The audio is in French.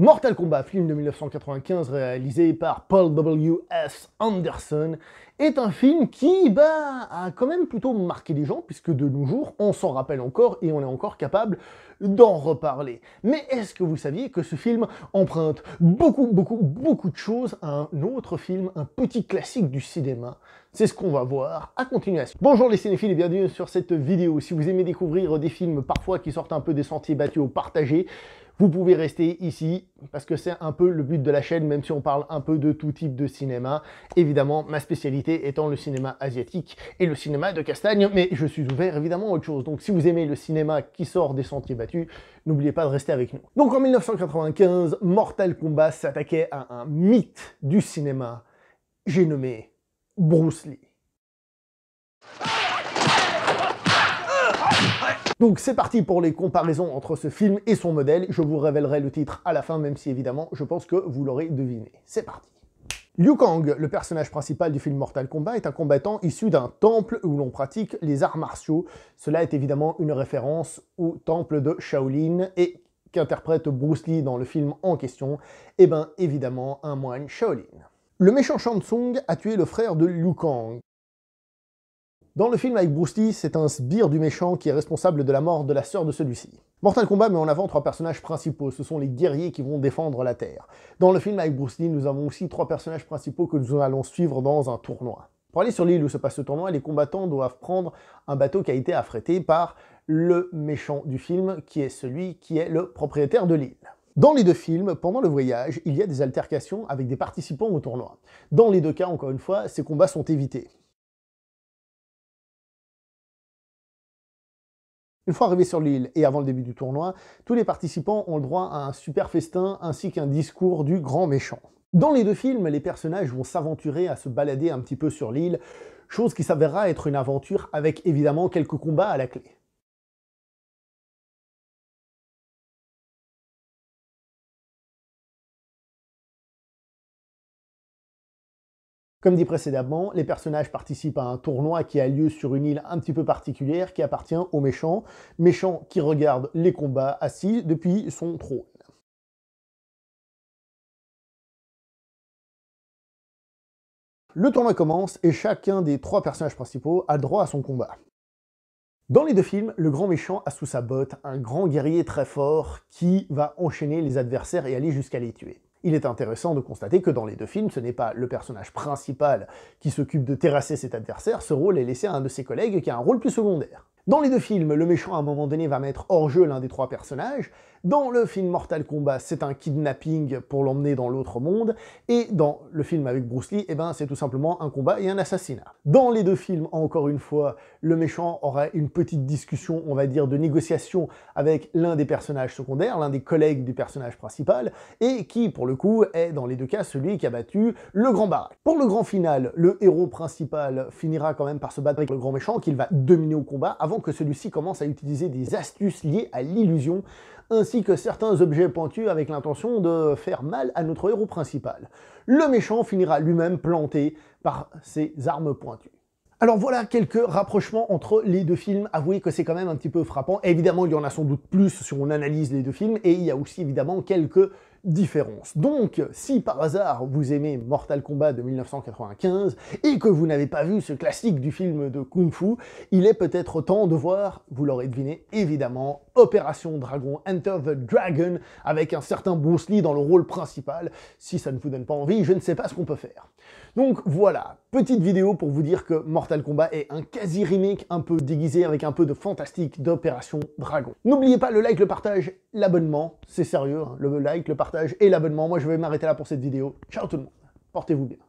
Mortal Kombat, film de 1995 réalisé par Paul W.S. Anderson, est un film qui bah, a quand même plutôt marqué les gens, puisque de nos jours, on s'en rappelle encore et on est encore capable d'en reparler. Mais est-ce que vous saviez que ce film emprunte beaucoup, beaucoup, beaucoup de choses à un autre film, un petit classique du cinéma C'est ce qu'on va voir à continuation. Bonjour les cinéphiles et bienvenue sur cette vidéo. Si vous aimez découvrir des films parfois qui sortent un peu des sentiers battus ou partagés, vous pouvez rester ici parce que c'est un peu le but de la chaîne, même si on parle un peu de tout type de cinéma. Évidemment, ma spécialité étant le cinéma asiatique et le cinéma de Castagne, mais je suis ouvert évidemment à autre chose. Donc si vous aimez le cinéma qui sort des sentiers battus, n'oubliez pas de rester avec nous. Donc en 1995, Mortal Kombat s'attaquait à un mythe du cinéma, j'ai nommé Bruce Lee. Donc c'est parti pour les comparaisons entre ce film et son modèle. Je vous révélerai le titre à la fin, même si évidemment, je pense que vous l'aurez deviné. C'est parti. Liu Kang, le personnage principal du film Mortal Kombat, est un combattant issu d'un temple où l'on pratique les arts martiaux. Cela est évidemment une référence au temple de Shaolin et qu'interprète Bruce Lee dans le film en question, et eh bien évidemment un moine Shaolin. Le méchant Shang Tsung a tué le frère de Liu Kang, dans le film avec Bruce Lee, c'est un sbire du méchant qui est responsable de la mort de la sœur de celui-ci. Mortal Kombat met en avant trois personnages principaux, ce sont les guerriers qui vont défendre la Terre. Dans le film avec Bruce Lee, nous avons aussi trois personnages principaux que nous allons suivre dans un tournoi. Pour aller sur l'île où se passe ce tournoi, les combattants doivent prendre un bateau qui a été affrété par le méchant du film, qui est celui qui est le propriétaire de l'île. Dans les deux films, pendant le voyage, il y a des altercations avec des participants au tournoi. Dans les deux cas, encore une fois, ces combats sont évités. Une fois arrivés sur l'île et avant le début du tournoi, tous les participants ont le droit à un super festin ainsi qu'un discours du grand méchant. Dans les deux films, les personnages vont s'aventurer à se balader un petit peu sur l'île, chose qui s'avérera être une aventure avec évidemment quelques combats à la clé. Comme dit précédemment, les personnages participent à un tournoi qui a lieu sur une île un petit peu particulière qui appartient aux méchants, méchants qui regardent les combats assis depuis son trône. Le tournoi commence et chacun des trois personnages principaux a droit à son combat. Dans les deux films, le grand méchant a sous sa botte un grand guerrier très fort qui va enchaîner les adversaires et aller jusqu'à les tuer il est intéressant de constater que dans les deux films, ce n'est pas le personnage principal qui s'occupe de terrasser cet adversaire, ce rôle est laissé à un de ses collègues qui a un rôle plus secondaire. Dans les deux films, le méchant à un moment donné va mettre hors jeu l'un des trois personnages. Dans le film Mortal Kombat, c'est un kidnapping pour l'emmener dans l'autre monde. Et dans le film avec Bruce Lee, eh ben, c'est tout simplement un combat et un assassinat. Dans les deux films, encore une fois, le méchant aura une petite discussion, on va dire, de négociation avec l'un des personnages secondaires, l'un des collègues du personnage principal, et qui, pour le coup, est dans les deux cas celui qui a battu le grand baraque. Pour le grand final, le héros principal finira quand même par se battre avec le grand méchant qu'il va dominer au combat avant que celui-ci commence à utiliser des astuces liées à l'illusion, ainsi que certains objets pointus avec l'intention de faire mal à notre héros principal. Le méchant finira lui-même planté par ses armes pointues. Alors voilà quelques rapprochements entre les deux films. Avouez que c'est quand même un petit peu frappant. Évidemment, il y en a sans doute plus si on analyse les deux films. Et il y a aussi évidemment quelques différence. Donc, si par hasard vous aimez Mortal Kombat de 1995 et que vous n'avez pas vu ce classique du film de Kung Fu, il est peut-être temps de voir, vous l'aurez deviné évidemment, Opération Dragon Enter the Dragon avec un certain Bruce Lee dans le rôle principal. Si ça ne vous donne pas envie, je ne sais pas ce qu'on peut faire. Donc voilà, petite vidéo pour vous dire que Mortal Kombat est un quasi-remake un peu déguisé avec un peu de fantastique d'Opération Dragon. N'oubliez pas le like, le partage, l'abonnement, c'est sérieux, hein. le like, le partage et l'abonnement. Moi, je vais m'arrêter là pour cette vidéo. Ciao tout le monde. Portez-vous bien.